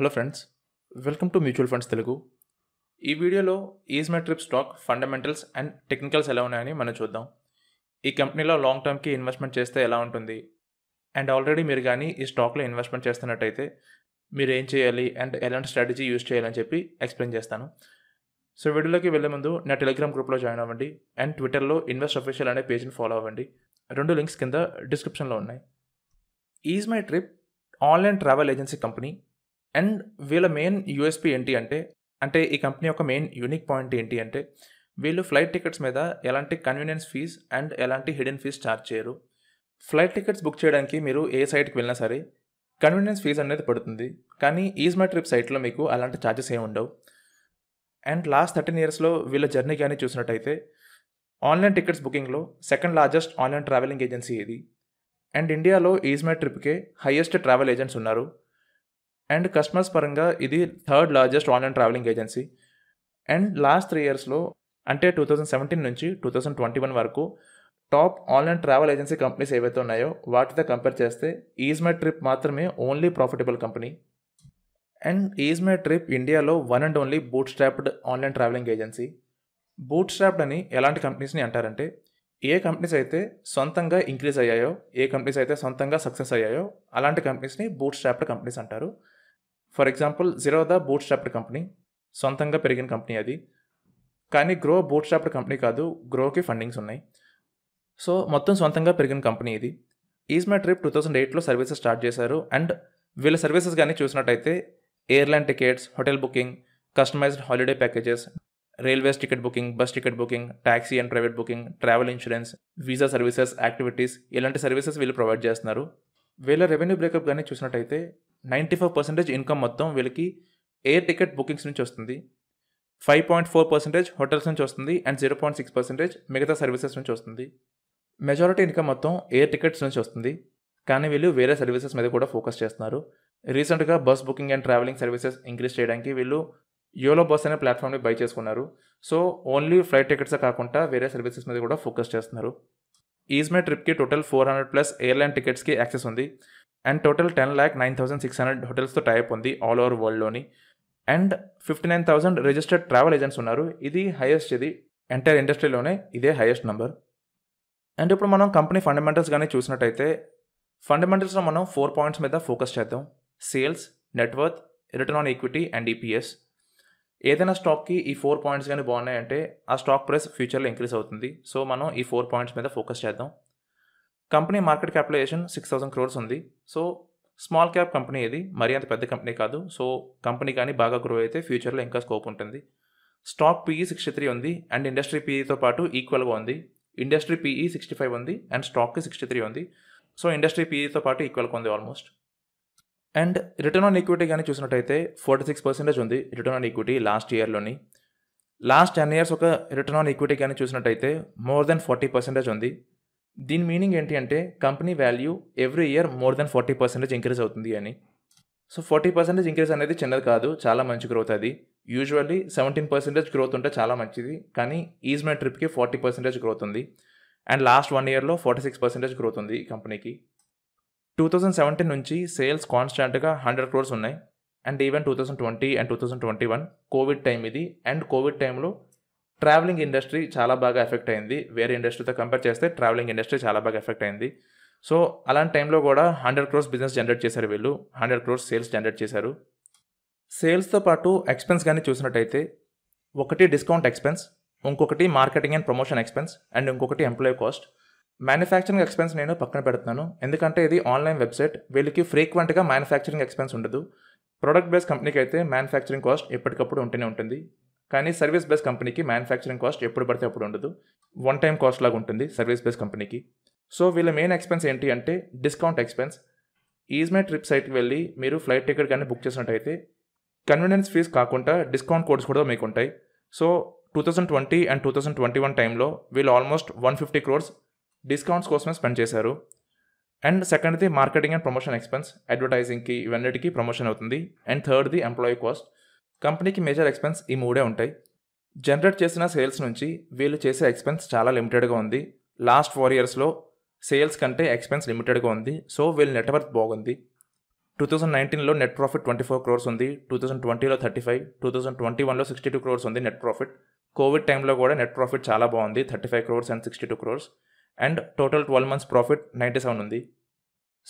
hello friends welcome to mutual funds Telugu ఈ వీడియోలో ease my trip stock fundamentals and technicals ఎలా ఉన్నాయని మనం చూద్దాం ఈ కంపెనీలో లాంగ్ టర్మ్కి ఇన్వెస్ట్మెంట్ చేస్తే ఎలా ఉంటుంది అండ్ ఆల్రెడీ మీరు కానీ ఈ స్టాక్లో ఇన్వెస్ట్మెంట్ చేస్తున్నట్టయితే మీరు ఏం చేయాలి అండ్ ఎలాంటి స్ట్రాటజీ యూజ్ చేయాలని చెప్పి ఎక్స్ప్లెయిన్ చేస్తాను సో వీడియోలోకి వెళ్ళే ముందు నా టెలిగ్రామ్ గ్రూప్లో జాయిన్ అవ్వండి అండ్ ట్విట్టర్లో ఇన్వెస్ట్ అఫీషియల్ అనే పేజ్ని ఫాలో అవ్వండి రెండు లింక్స్ కింద డిస్క్రిప్షన్లో ఉన్నాయి ease my trip online travel agency company and వీళ్ళ మెయిన్ యూఎస్పీ ఏంటి అంటే అంటే ఈ కంపెనీ యొక్క మెయిన్ యూనిక్ పాయింట్ ఏంటి అంటే వీళ్ళు ఫ్లైట్ టికెట్స్ మీద ఎలాంటి కన్వీనియన్స్ ఫీజ్ అండ్ ఎలాంటి హిడెన్ ఫీజ్ ఛార్జ్ చేయరు ఫ్లైట్ టికెట్స్ బుక్ చేయడానికి మీరు ఏ సైట్కి వెళ్ళినా సరే కన్వీనియన్స్ ఫీజ్ అనేది పడుతుంది కానీ ఈజ్ మై ట్రిప్ సైట్లో మీకు అలాంటి ఛార్జెస్ ఏమి ఉండవు అండ్ లాస్ట్ థర్టీన్ ఇయర్స్లో వీళ్ళ జర్నీ కానీ చూసినట్టయితే ఆన్లైన్ టికెట్స్ బుకింగ్లో second largest online travelling agency ఇది అండ్ ఇండియాలో ఈజ్ మై ట్రిప్కే హయ్యెస్ట్ ట్రావెల్ ఏజెంట్స్ ఉన్నారు అండ్ కస్టమర్స్ పరంగా ఇది third largest online travelling agency and last three ఇయర్స్లో అంటే టూ థౌజండ్ సెవెంటీన్ నుంచి టూ థౌజండ్ ట్వంటీ వన్ వరకు top online travel agency companies ఏవైతే ఉన్నాయో వాటితో కంపేర్ చేస్తే ఈజ్ మై ట్రిప్ మాత్రమే only profitable company and ease my trip ఇండియాలో one and only boot bootstrapped online travelling agency bootstrapped అని ఎలాంటి కంపెనీస్ని అంటారంటే ఏ కంపెనీస్ అయితే సొంతంగా ఇంక్రీజ్ అయ్యాయో ఏ కంపెనీస్ అయితే సొంతంగా సక్సెస్ అయ్యాయో అలాంటి కంపెనీస్ని బూట్ స్ట్రాప్డ్ కంపెనీస్ అంటారు for example Zerodha bootstrapped company సొంతంగా పెరిగిన కంపెనీ అది కానీ గ్రో బూట్ స్ట్రాప్డ్ కంపెనీ కాదు గ్రోకి ఫండింగ్స్ ఉన్నాయి సో మొత్తం సొంతంగా పెరిగిన కంపెనీ ఇది ease my trip two thousand ఎయిట్లో సర్వీసెస్ స్టార్ట్ చేశారు అండ్ వీళ్ళ సర్వీసెస్ కానీ చూసినట్టయితే airline tickets hotel booking customised holiday packages railways ticket booking bus ticket booking taxi and private booking travel insurance visa services activities ఇలాంటి services వీళ్ళు provide చేస్తున్నారు వీళ్ళ revenue breakup కానీ చూసినట్టయితే నైంటీ ఫైవ్ పర్సెంటేజ్ ఇన్కమ్ మొత్తం వీళ్ళకి ఎయిర్ టికెట్ బుకింగ్స్ నుంచి వస్తుంది five point four percentage hotels నుంచి వస్తుంది and zero point six percentage మిగతా సర్వీసెస్ నుంచి వస్తుంది మెజారిటీ ఇన్కమ్ మొత్తం ఎయిర్ టికెట్స్ నుంచి వస్తుంది కానీ వీళ్ళు వేరే సర్వీసెస్ మీద కూడా ఫోకస్ చేస్తున్నారు రీసెంట్గా bus booking and travelling services increase చేయడానికి వీళ్ళు యోలో బస్ అనే ప్లాట్ఫామ్ని బై చేసుకున్నారు సో ఓన్లీ ఫ్లైట్ టికెట్సే కాకుండా వేరే సర్వీసెస్ మీద కూడా ఫోకస్ చేస్తున్నారు మై ట్రిప్కి total four hundred plus airline టికెట్స్కి యాక్సెస్ ఉంది and total ten lakh nine thousand six hundred హోటల్స్తో టైప్ ఉంది ఆల్ ఓవర్ వరల్డ్లోని and fifty nine thousand registered travel agents ఉన్నారు ఇది హైయెస్ట్ ఇది ఎంటైర్ ఇండస్ట్రీలోనే ఇదే హైయెస్ట్ నెంబర్ అండ్ ఇప్పుడు మనం కంపెనీ ఫండమెంటల్స్ కానీ చూసినట్టయితే ఫండమెంటల్స్లో మనం ఫోర్ పాయింట్స్ మీద ఫోకస్ చేద్దాం sales networth return on equity and EPS ఏదైనా స్టాక్కి ఈ ఫోర్ పాయింట్స్ కానీ బాగున్నాయంటే ఆ స్టాక్ ప్రైస్ ఫ్యూచర్లో ఇంక్రీస్ అవుతుంది సో మనం ఈ ఫోర్ పాయింట్స్ మీద ఫోకస్ చేద్దాం company market capitalisation six thousand crores ఉంది సో స్మాల్ క్యాప్ కంపెనీ ఇది మరీ అంత పెద్ద కంపెనీ కాదు సో కంపెనీ కానీ బాగా గ్రో అయితే ఫ్యూచర్లో ఇంకా స్కోప్ ఉంటుంది స్టాక్ పీఈ సిక్స్టీ త్రీ ఉంది అండ్ ఇండస్ట్రీ పీఈతో పాటు ఈక్వల్గా ఉంది ఇండస్ట్రీ పీఈ సిక్స్టీ ఫైవ్ ఉంది అండ్ స్టాక్కి సిక్స్టీ త్రీ ఉంది సో ఇండస్ట్రీ పీఈతో పాటు ఈక్వల్గా ఉంది almost and return on equity కానీ చూసినట్టయితే ఫార్టీ సిక్స్ పర్సెంటేజ్ ఉంది రిటర్న్ ఆన్ ఈక్విటీ లాస్ట్ ఇయర్లోని లాస్ట్ టెన్ ఇయర్స్ ఒక రిటర్న్ ఆన్ ఈక్విటీ కానీ చూసినట్టయితే మోర్ దెన్ ఫార్టీ పర్సెంటేజ్ ఉంది దీని మీనింగ్ ఏంటి అంటే company value every year more than forty percentage increase అవుతుంది అని సో ఫార్టీ పర్సెంటేజ్ ఇంక్రీజ్ అనేది చిన్నది కాదు చాలా మంచి గ్రోత్ అది యూజువల్లీ సెవెంటీన్ పర్సెంటేజ్ గ్రోత్ ఉంటే చాలా మంచిది కానీ ఈజ్ మై ట్రిప్కి ఫార్టీ పర్సెంటేజ్ గ్రోత్ ఉంది అండ్ లాస్ట్ వన్ ఇయర్లో ఫార్టీ సిక్స్ పర్సెంటేజ్ గ్రోత్ ఉంది ఈ కంపెనీకి టూ థౌజండ్ సెవెంటీన్ నుంచి సేల్స్ కాన్స్టాంట్గా హండ్రెడ్ క్రోర్స్ ఉన్నాయి and even two thousand twenty and two thousand twenty one covid time ఇది అండ్ కోవిడ్ టైంలో ట్రావెలింగ్ ఇండస్ట్రీ చాలా బాగా ఎఫెక్ట్ అయింది వేరే ఇండస్ట్రీతో కంపేర్ చేస్తే ట్రావెలింగ్ ఇండస్ట్రీ చాలా బాగా ఎఫెక్ట్ అయింది సో అలాంటి టైంలో కూడా హండ్రెడ్ క్రోర్స్ బిజినెస్ జనరేట్ చేశారు వీళ్ళు హండ్రెడ్ క్రోర్స్ సేల్స్ జనరేట్ చేశారు సేల్స్తో పాటు ఎక్స్పెన్స్ కానీ చూసినట్టయితే ఒకటి డిస్కౌంట్ ఎక్స్పెన్స్ ఇంకొకటి marketing and promotion expense and ఇంకొకటి ఎంప్లాయ్ కాస్ట్ మ్యానుఫ్యాక్చరింగ్ ఎక్స్పెన్స్ నేను పక్కన పెడుతున్నాను ఎందుకంటే ఇది ఆన్లైన్ వెబ్సైట్ వీళ్ళకి ఫ్రీక్వెంట్గా మ్యానుఫ్యాక్చరింగ్ ఎక్స్పెన్స్ ఉండదు ప్రొడక్ట్ బేస్ కంపెనీకి అయితే మ్యానుఫ్యాక్చరింగ్ కాస్ట్ ఎప్పటికప్పుడు ఉంటూనే ఉంటుంది కానీ సర్వీస్ బేస్ కంపెనీకి మ్యానుఫ్యాక్చరింగ్ కాస్ట్ ఎప్పుడు పడితే అప్పుడు ఉండదు వన్ టైం కాస్ట్ లాగా ఉంటుంది సర్వీస్ బేస్ కంపెనీకి సో వీళ్ళ మెయిన్ ఎక్స్పెన్స్ ఏంటి అంటే డిస్కౌంట్ ఎక్స్పెన్స్ ఈజ్మై ట్రిప్ సైట్కి వెళ్ళి మీరు ఫ్లైట్ టికెట్ కానీ బుక్ చేసినట్టయితే కన్వీనియన్స్ ఫీజ్ కాకుండా డిస్కౌంట్ కోడ్స్ కూడా మీకు ఉంటాయి so two thousand twenty and two thousand twenty one టైంలో వీళ్ళు almost one fifty crores discounts కోసమే స్పెండ్ చేశారు అండ్ సెకండ్ది మార్కెటింగ్ అండ్ ప్రమోషన్ ఎక్స్పెన్స్ అడ్వర్టైజింగ్కి ఇవన్నిటికీ ప్రమోషన్ అవుతుంది అండ్ థర్డ్ది ఎంప్లాయీ కాస్ట్ కంపెనీకి మేజర్ ఎక్స్పెన్స్ ఈ మూడే ఉంటాయి జనరేట్ చేసిన సేల్స్ నుంచి వీళ్ళు చేసే ఎక్స్పెన్స్ చాలా లిమిటెడ్గా ఉంది లాస్ట్ ఫోర్ ఇయర్స్లో సేల్స్ కంటే ఎక్స్పెన్స్ లిమిటెడ్గా ఉంది సో వీళ్ళ నెట్వర్క్ బాగుంది టూ థౌసండ్ నైన్టీన్లో net profit twenty four crores ఉంది టూ థౌసండ్ ట్వంటీలో thirty five two thousand twenty వన్లో సిక్స్టీ టూ క్రోర్స్ ఉంది నెట్ ప్రాఫిట్ కోవిడ్ టైంలో కూడా నెట్ ప్రాఫిట్ చాలా బాగుంది thirty five crores and sixty two crores and total twelve months profit ninety seven ఉంది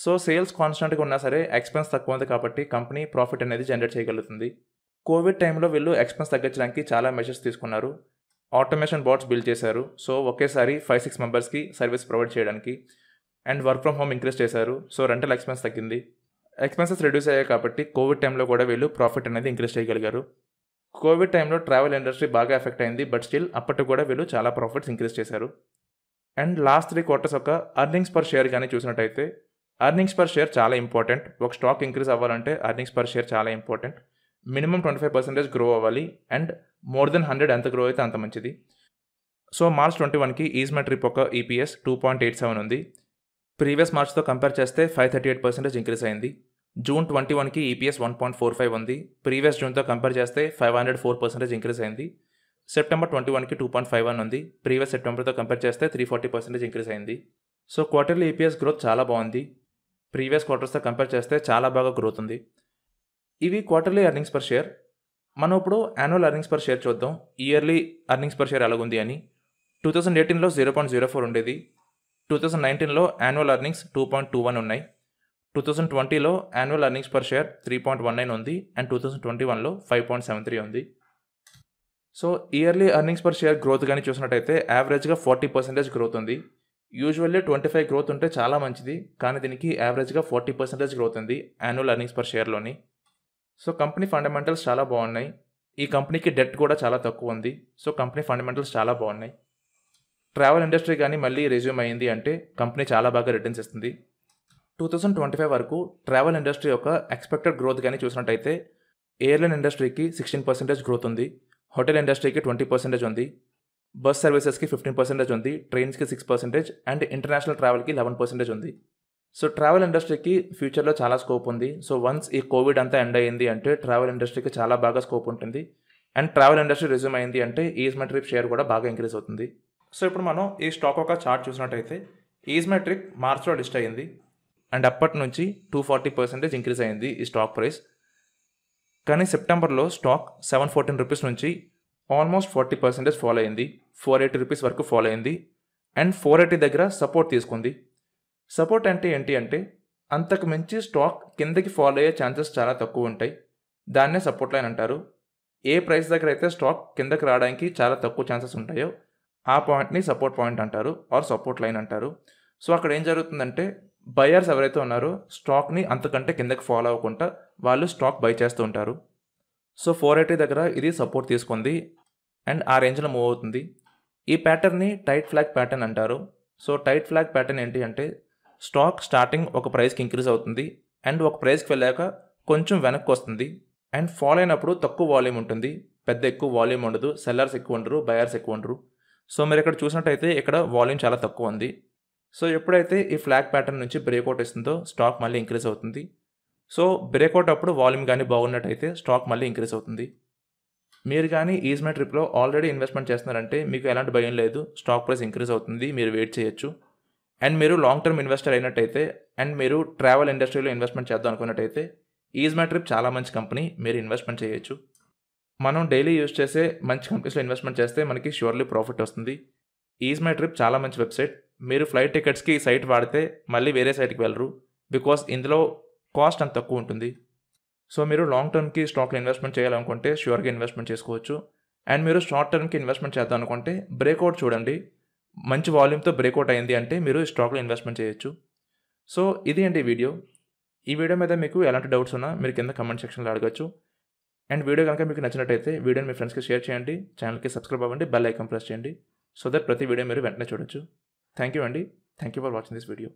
సో సేల్స్ కాన్స్టెంట్గా ఉన్నా సరే ఎక్స్పెన్స్ తక్కువ ఉంది కాబట్టి కంపెనీ ప్రాఫిట్ అనేది జనరేట్ చేయగలుగుతుంది కోవిడ్ టైంలో వీళ్ళు ఎక్స్పెన్స్ తగ్గించడానికి చాలా మెషర్స్ తీసుకున్నారు ఆటోమేషన్ బాట్స్ బిల్డ్ చేశారు సో ఒకేసారి ఫైవ్ సిక్స్ మెంబర్స్కి సర్వీస్ ప్రొవైడ్ చేయడానికి and work from home increase చేశారు సో రెంటల్ ఎక్స్పెన్స్ తగ్గింది ఎక్స్పెన్సెస్ రెడ్యూస్ అయ్యాయి కాబట్టి కోవిడ్ టైంలో కూడా వీళ్ళు ప్రాఫిట్ అనేది ఇంక్రీజ్ చేయగలిగారు కోవిడ్ టైంలో ట్రావెల్ ఇండస్ట్రీ బాగా ఎఫెక్ట్ అయింది బట్ స్టిల్ అప్పటికి కూడా వీళ్ళు చాలా ప్రాఫిట్స్ ఇంక్రీజ్ చేశారు అండ్ లాస్ట్ త్రీ క్వార్టర్స్ ఒక అర్నింగ్స్ పర్ షేర్ కానీ చూసినట్టయితే అర్నింగ్స్ పర్ షేర్ చాలా ఇంపార్టెంట్ ఒక స్టాక్ ఇంక్రీజ్ అవ్వాలంటే అర్నింగ్స్ పర్ షేర్ చాలా important minimum twenty five percentage grow అవ్వాలి అండ్ మోర్ దెన్ హండ్రెడ్ ఎంత గ్రో అయితే అంత మంచిది సో మార్చ్ ట్వంటీ వన్కి మై ట్రిప్ ఒక EPS two point eight seven ఉంది ప్రీవియస్ మార్చ్తో కంపేర్ చేస్తే five thirty eight percentage increase అయింది జూన్ ట్వంటీ వన్కి EPS one point four five ఉంది ప్రీవియస్ జూన్తో కంపేర్ చేస్తే five hundred four percentage increase అయింది సెప్టెంబర్ ట్వంటీ వన్కి టూ పాయింట్ ఫైవ్ వన్ ఉంది ప్రీవియస్ సెప్టెంబర్తో కంపేర్ చేస్తే త్రీ ఫార్టీ పర్సెంటేజ్ ఇంక్రీస్ అయింది సో క్వార్టర్లీ ఈపీఎస్ గ్రోత్ చాలా బాగుంది ప్రీవియస్ క్వార్టర్స్తో కంపేర్ చేస్తే చాలా బాగా గ్రోత్ ఉంది ఇవి క్వార్టర్లీ ఎర్నింగ్స్ పర్ షేర్ మనం ఇప్పుడు యాన్యువల్ ఎర్నింగ్స్ పర్ షేర్ చూద్దాం ఇయర్లీ ఎర్నింగ్స్ పర్ షేర్ ఎలాగుంది అని టూ థౌసండ్ ఎయిటీన్లో జీరో పాయింట్ జీరో ఫోర్ ఉండేది టూ థౌసండ్ నైన్టీన్లో annual earnings two point two one ఉన్నాయి టూ థౌసండ్ ట్వంటీలో annual earnings per share three point one nine ఉంది and two thousand twenty వన్లో five point seven three ఉంది so yearly earnings per share growth కానీ చూసినట్టయితే యావరేజ్గా forty percentage growth ఉంది usually twenty five growth ఉంటే చాలా మంచిది కానీ దీనికి యావరేజ్గా ఫార్టీ పర్సెంటేజ్ గ్రోత్ ఉంది యాన్యువల్ ఎర్నింగ్స్ పర్ షేర్లోని సో కంపెనీ ఫండమెంటల్స్ చాలా బాగున్నాయి ఈ కంపెనీకి డెట్ కూడా చాలా తక్కువ ఉంది సో కంపెనీ ఫండమెంటల్స్ చాలా బాగున్నాయి ట్రావెల్ ఇండస్ట్రీ కానీ మళ్ళీ రెజ్యూమ్ అయింది అంటే కంపెనీ చాలా బాగా రిటర్న్స్ ఇస్తుంది టూ థౌజండ్ ట్వంటీ ఫైవ్ వరకు ట్రావెల్ ఇండస్ట్రీ యొక్క ఎక్స్పెక్టెడ్ గ్రోత్ కానీ చూసినట్టయితే ఎయిర్లైన్ ఇండస్ట్రీకి సిక్స్టీన్ పర్సెంటేజ్ గ్రోత్ ఉంది హోటల్ ఇండస్ట్రీకి ట్వంటీ పర్సెంటేజ్ ఉంది బస్ సర్వీసెస్కి ఫిఫ్టీన్ పర్సెంటేజ్ ఉంది ట్రైన్స్కి సిక్స్ పర్సెంటేజ్ అండ్ ఇంటర్నేషనల్ ట్రావెల్కి లెవెన్ పర్సెంటేజ్ ఉంది సో ట్రావెల్ ఇండస్ట్రీకి ఫ్యూచర్లో చాలా స్కోప్ ఉంది సో వన్స్ ఈ కోవిడ్ అంతా ఎండ్ అయ్యింది అంటే ట్రావెల్ ఇండస్ట్రీకి చాలా బాగా స్కోప్ ఉంటుంది అండ్ ట్రావెల్ ఇండస్ట్రీ రిజ్యూమ్ అయింది అంటే ఈజ్ మెట్రిక్ షేర్ కూడా బాగా ఇంక్రీజ్ అవుతుంది సో ఇప్పుడు మనం ఈ స్టాక్ ఒక చార్ట్ చూసినట్టయితే ఈజ్ మెట్రిక్ మార్చ్లో లిస్ట్ అయింది అండ్ అప్పటి నుంచి టూ ఫార్టీ పర్సెంటేజ్ ఇంక్రీజ్ అయింది ఈ స్టాక్ ప్రైస్ కానీ సెప్టెంబర్లో స్టాక్ సెవెన్ ఫోర్టీన్ రూపీస్ నుంచి ఆల్మోస్ట్ ఫార్టీ పర్సెంటేజ్ ఫాలో అయింది ఫోర్ ఎయిటీ రూపీస్ వరకు ఫాలో అయింది అండ్ ఫోర్ ఎయిటీ దగ్గర సపోర్ట్ తీసుకుంది సపోర్ట్ అంటే ఏంటి అంటే అంతకు మించి స్టాక్ కిందకి ఫాలో అయ్యే ఛాన్సెస్ చాలా తక్కువ ఉంటాయి దాన్నే సపోర్ట్ లైన్ అంటారు ఏ ప్రైస్ దగ్గర అయితే స్టాక్ కిందకి రావడానికి చాలా తక్కువ ఛాన్సెస్ ఉంటాయో ఆ పాయింట్ని సపోర్ట్ పాయింట్ అంటారు ఆర్ సపోర్ట్ లైన్ అంటారు సో అక్కడ ఏం జరుగుతుందంటే బయర్స్ ఎవరైతే ఉన్నారో స్టాక్ని అంతకంటే కిందకి ఫాలో అవ్వకుండా వాళ్ళు స్టాక్ బై చేస్తూ ఉంటారు సో ఫోర్ ఎయిటీ దగ్గర ఇది సపోర్ట్ తీసుకుంది అండ్ ఆ రేంజ్లో మూవ్ అవుతుంది ఈ ప్యాటర్న్ని టైట్ ఫ్లాగ్ ప్యాటర్న్ అంటారు సో టైట్ ఫ్లాగ్ ప్యాటర్న్ ఏంటి అంటే స్టాక్ స్టార్టింగ్ ఒక ప్రైస్కి ఇంక్రీజ్ అవుతుంది అండ్ ఒక ప్రైస్కి వెళ్ళాక కొంచెం వెనక్కి వస్తుంది అండ్ ఫాల్ అయినప్పుడు తక్కువ వాల్యూమ్ ఉంటుంది పెద్ద ఎక్కువ వాల్యూమ్ ఉండదు సెల్లర్స్ ఎక్కువ ఉండరు బయర్స్ ఎక్కువ ఉండరు సో మీరు ఇక్కడ చూసినట్టయితే ఇక్కడ వాల్యూమ్ చాలా తక్కువ ఉంది సో ఎప్పుడైతే ఈ ఫ్లాగ్ ప్యాటర్న్ నుంచి బ్రేక్అవుట్ ఇస్తుందో స్టాక్ మళ్ళీ ఇంక్రీజ్ అవుతుంది సో బ్రేక్అవుట్ అప్పుడు వాల్యూమ్ కానీ బాగున్నట్టయితే స్టాక్ మళ్ళీ ఇంక్రీజ్ అవుతుంది మీరు కానీ ఈజ్మెంట్ ట్రిప్లో ఆల్రెడీ ఇన్వెస్ట్మెంట్ చేస్తున్నారంటే మీకు ఎలాంటి భయం లేదు స్టాక్ ప్రైస్ ఇంక్రీజ్ అవుతుంది మీరు వెయిట్ చేయొచ్చు అండ్ మీరు లాంగ్ టర్మ్ ఇన్వెస్టర్ అయినట్టయితే అండ్ మీరు ట్రావెల్ ఇండస్ట్రీలో ఇన్వెస్ట్మెంట్ చేద్దాం అనుకున్నట్టయితే ఈజ్ మై ట్రిప్ చాలా మంచి కంపెనీ మీరు ఇన్వెస్ట్మెంట్ చేయొచ్చు మనం డైలీ యూజ్ చేసే మంచి కంపెనీస్లో ఇన్వెస్ట్మెంట్ చేస్తే మనకి ష్యూర్లీ ప్రాఫిట్ వస్తుంది ఈజ్ మై ట్రిప్ చాలా మంచి వెబ్సైట్ మీరు ఫ్లైట్ టికెట్స్కి ఈ సైట్ వాడితే మళ్ళీ వేరే సైట్కి వెళ్ళరు బికాస్ ఇందులో కాస్ట్ అంత తక్కువ ఉంటుంది సో మీరు లాంగ్ టర్మ్కి స్టాక్లో ఇన్వెస్ట్మెంట్ చేయాలనుకుంటే ష్యూర్గా ఇన్వెస్ట్మెంట్ చేసుకోవచ్చు అండ్ మీరు షార్ట్ టర్మ్కి ఇన్వెస్ట్మెంట్ చేద్దాం అనుకుంటే బ్రేక్అవుట్ చూడండి మంచి వాల్యూమ్తో బ్రేక్అవుట్ అయింది అంటే మీరు స్టాక్లో ఇన్వెస్ట్మెంట్ చేయొచ్చు సో ఇది అండి వీడియో ఈ వీడియో మీద మీకు ఎలాంటి డౌట్స్ ఉన్నా మీరు కింద కమెంట్ సెక్షన్లో అడగచ్చు అండ్ వీడియో కనుక మీకు నచ్చినట్టయితే వీడియోని మీ ఫ్రెండ్స్కి షేర్ చేయండి ఛానల్కి సబ్స్క్రైబ్ అవ్వండి బెల్ ఐకాన్ ప్రెస్ చేయండి సో దట్ ప్రతి వీడియో మీరు వెంటనే చూడొచ్చు థ్యాంక్ యూ అండి thank you for watching this video